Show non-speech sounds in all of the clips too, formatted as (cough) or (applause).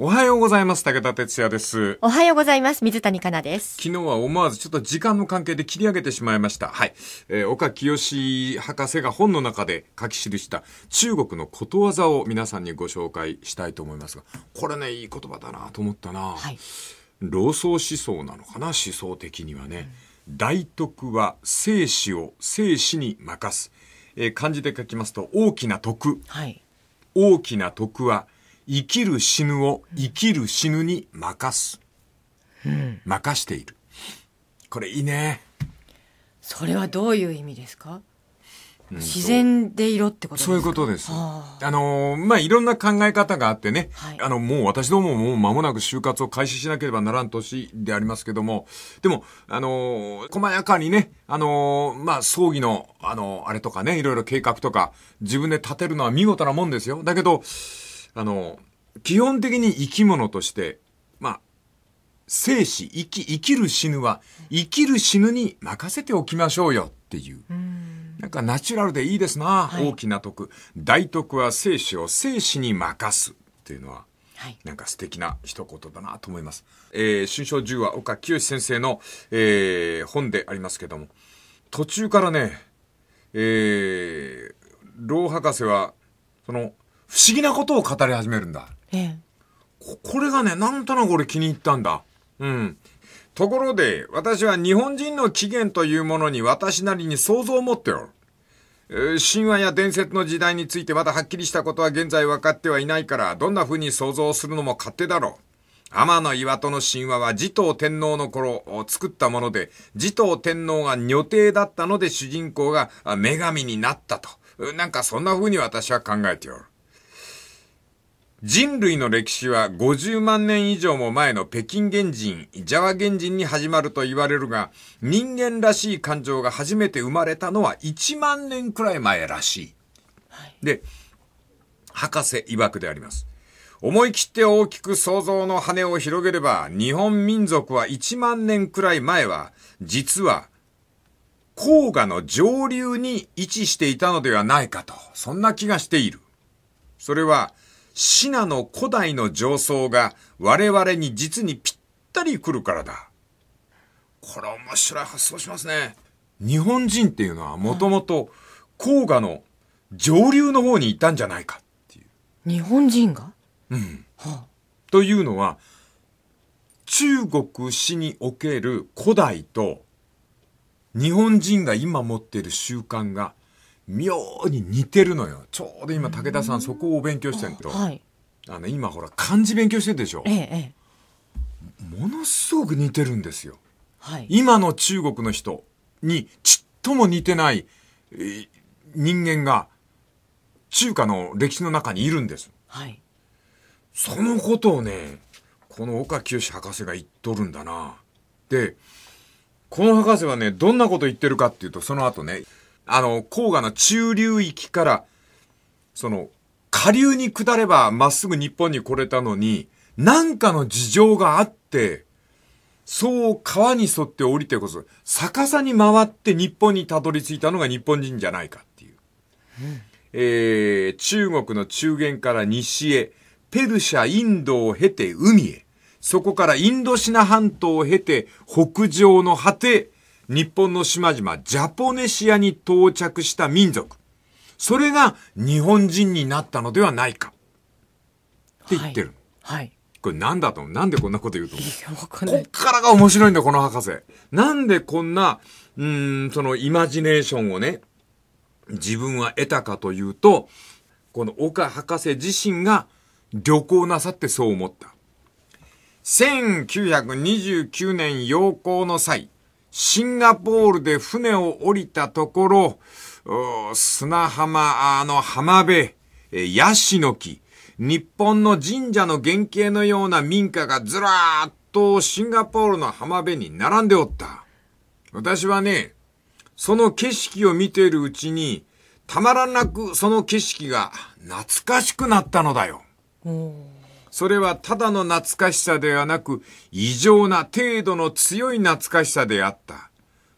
おはようございます。武田哲也です。おはようございます。水谷香奈です。昨日は思わずちょっと時間の関係で切り上げてしまいました。はい。えー、岡清博士が本の中で書き記した中国のことわざを皆さんにご紹介したいと思いますが、これね、いい言葉だなと思ったな。はい。老僧思想なのかな、思想的にはね。うん、大徳は生死を生死に任す。えー、漢字で書きますと、大きな徳。はい。大きな徳は、生きる死ぬを生きる死ぬに任す。うん、任している。これいいね。それはどういう意味ですか、自然でいろってことそういうことです。あの、まあ、いろんな考え方があってね、はい、あの、もう私どももう間もなく就活を開始しなければならん年でありますけども、でも、あの、細やかにね、あの、まあ、葬儀の、あの、あれとかね、いろいろ計画とか、自分で立てるのは見事なもんですよ。だけど、あの、基本的に生き物として、まあ、生死、生き、生きる死ぬは、生きる死ぬに任せておきましょうよっていう。うなんかナチュラルでいいですな、はい、大きな徳。大徳は生死を生死に任すっていうのは、なんか素敵な一言だなと思います。えー、春章10話岡清先生の、えー、本でありますけども、途中からね、えー、老博士は、その、不思議なことを語り始めるんだ。ええ、これがね、なんとなく俺気に入ったんだ。うん。ところで、私は日本人の起源というものに私なりに想像を持っておる。神話や伝説の時代についてまだはっきりしたことは現在分かってはいないから、どんな風に想像するのも勝手だろう。天の岩戸の神話は持統天皇の頃作ったもので、持統天皇が女帝だったので主人公が女神になったと。なんかそんな風に私は考えておる。人類の歴史は50万年以上も前の北京原人、ジャワ原人に始まると言われるが、人間らしい感情が初めて生まれたのは1万年くらい前らしい。はい、で、博士曰くであります。思い切って大きく想像の羽を広げれば、日本民族は1万年くらい前は、実は、黄河の上流に位置していたのではないかと、そんな気がしている。それは、シナの古代の上層が我々に実にぴったり来るからだ。これ面白い発想しますね。日本人っていうのはもともと黄河の上流の方にいたんじゃないかっていう。日本人がうん。はあ、というのは、中国史における古代と日本人が今持っている習慣が妙に似てるのよちょうど今武田さんそこを勉強してんと、はい、あの今ほら漢字勉強してるでしょ、ええ、ものすごく似てるんですよ、はい、今の中国の人にちっとも似てない人間が中華の歴史の中にいるんです、はい、そのことをねこの岡清博士が言っとるんだなでこの博士はねどんなこと言ってるかっていうとその後ねあの、黄河の中流域から、その、下流に下ればまっすぐ日本に来れたのに、なんかの事情があって、そう川に沿って降りてこそ、逆さに回って日本にたどり着いたのが日本人じゃないかっていう。うん、えー、中国の中原から西へ、ペルシャ、インドを経て海へ、そこからインドシナ半島を経て北上の果て、日本の島々、ジャポネシアに到着した民族。それが日本人になったのではないか。って言ってる。はい。はい、これなんだと思うなんでこんなこと言うと思うこっからが面白いんだ、この博士。なんでこんな、うん、そのイマジネーションをね、自分は得たかというと、この岡博士自身が旅行なさってそう思った。1929年陽光の際、シンガポールで船を降りたところ、砂浜、あの浜辺、ヤシの木、日本の神社の原型のような民家がずらーっとシンガポールの浜辺に並んでおった。私はね、その景色を見ているうちに、たまらなくその景色が懐かしくなったのだよ。うんそれはただの懐かしさではなく、異常な程度の強い懐かしさであった。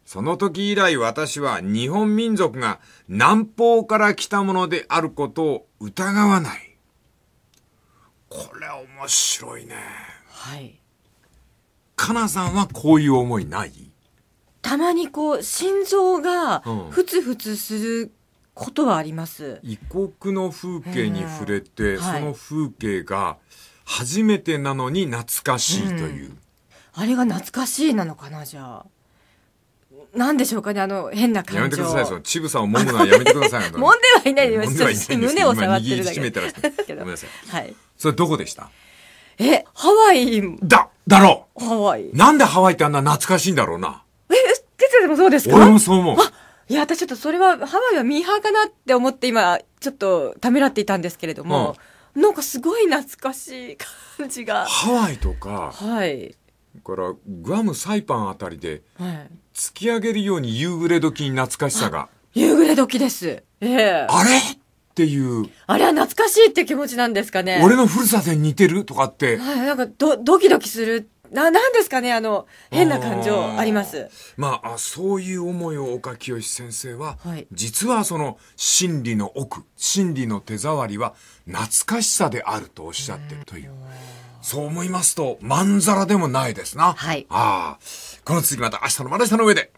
その時以来私は日本民族が南方から来たものであることを疑わない。これ面白いね。はい。かなさんはこういう思いないたまにこう、心臓がふつふつすることはあります異国の風景に触れて、その風景が初めてなのに懐かしいという、あれが懐かしいなのかなじゃあなんでしょうかねあの変な感情やめてくださいそのちぐさを揉むのはやめてください (laughs) 揉んではいないです (laughs) 胸を触ってるだけですけどごめんなさい、はい、それどこでしたえハワイだだろうハワイなんでハワイってあんな懐かしいんだろうなえ、哲也でもそうですか俺もそう思う。あ、いや、私ちょっとそれは、ハワイはミーハーかなって思って今、ちょっとためらっていたんですけれども、うん、なんかすごい懐かしい感じが。ハワイとか、はい。からグアムサイパンあたりで突き上げるように夕暮れ時に懐かしさが、夕暮れ時ですええー、あれっていうあれは懐かしいって気持ちなんですかね俺のふるさとに似てるとかってはいなんかドドキドキするな、なんですかね、あの、変な感情あります。まあ、そういう思いを岡清先生は、はい、実はその心理の奥、心理の手触りは懐かしさであるとおっしゃってるという。そう思いますと、まんざらでもないですな。はい。ああ。この続きまた明日のまだ下の上で。